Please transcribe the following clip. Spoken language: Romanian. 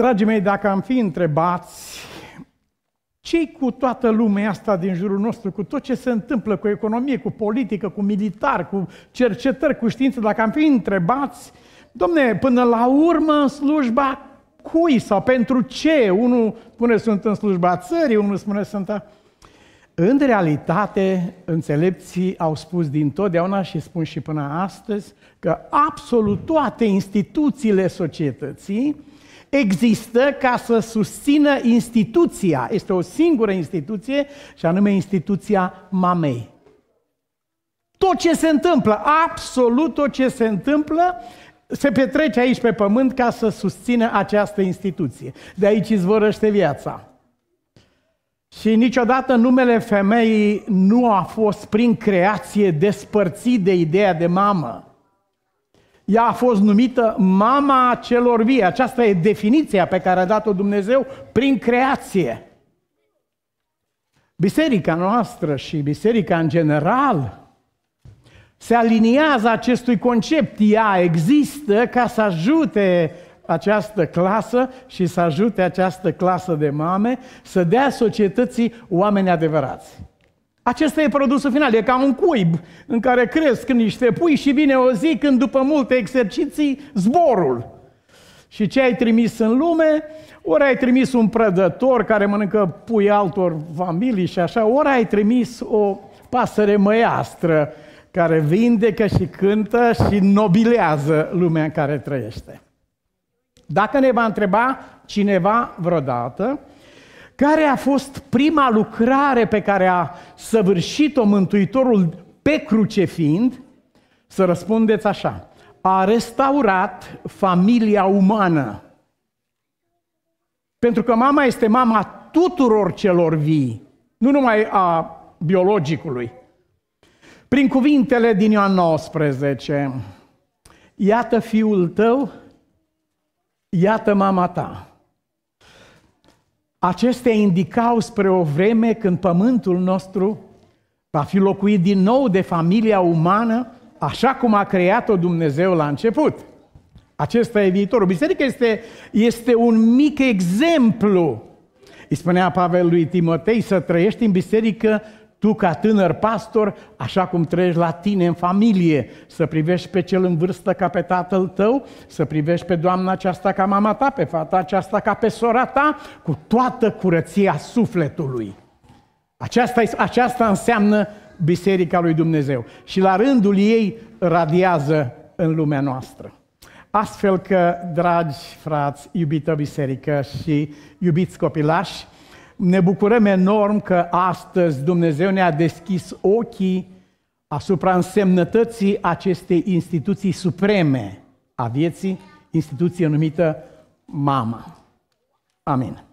Dragii mei, dacă am fi întrebați ce cu toată lumea asta din jurul nostru, cu tot ce se întâmplă cu economie, cu politică, cu militar, cu cercetări, cu știință, dacă am fi întrebați, domne, până la urmă în slujba cui sau pentru ce? Unul spune sunt în slujba țării, unul spune sunt... În realitate, înțelepții au spus din și spun și până astăzi că absolut toate instituțiile societății există ca să susțină instituția. Este o singură instituție și anume instituția mamei. Tot ce se întâmplă, absolut tot ce se întâmplă, se petrece aici pe pământ ca să susțină această instituție. De aici izvorăște viața. Și niciodată numele femeii nu a fost prin creație despărțit de ideea de mamă ea a fost numită mama celor vie. Aceasta e definiția pe care a dat-o Dumnezeu prin creație. Biserica noastră și biserica în general se aliniază acestui concept. Ea există ca să ajute această clasă și să ajute această clasă de mame să dea societății oameni adevărați. Acesta e produsul final, e ca un cuib în care cresc niște pui și vine o zi când după multe exerciții zborul. Și ce ai trimis în lume, ori ai trimis un prădător care mănâncă pui altor familii și așa, ori ai trimis o pasăre măiastră care vindecă și cântă și nobilează lumea în care trăiește. Dacă ne va întreba cineva vreodată, care a fost prima lucrare pe care a săvârșit-o Mântuitorul pe cruce fiind? Să răspundeți așa. A restaurat familia umană. Pentru că mama este mama tuturor celor vii, nu numai a biologicului. Prin cuvintele din Ioan 19, iată fiul tău, iată mama ta. Acestea indicau spre o vreme când pământul nostru va fi locuit din nou de familia umană, așa cum a creat-o Dumnezeu la început. Acesta e viitorul. Biserica este, este un mic exemplu. Îi spunea Pavel lui Timotei să trăiești în biserică tu ca tânăr pastor, așa cum trăiești la tine în familie, să privești pe cel în vârstă ca pe tatăl tău, să privești pe doamna aceasta ca mama ta, pe fata aceasta ca pe sora ta, cu toată curăția sufletului. Aceasta, aceasta înseamnă Biserica lui Dumnezeu și la rândul ei radiază în lumea noastră. Astfel că, dragi frați, iubită biserică și iubiți copilași, ne bucurăm enorm că astăzi Dumnezeu ne-a deschis ochii asupra însemnătății acestei instituții supreme a vieții, instituție numită Mama. Amin.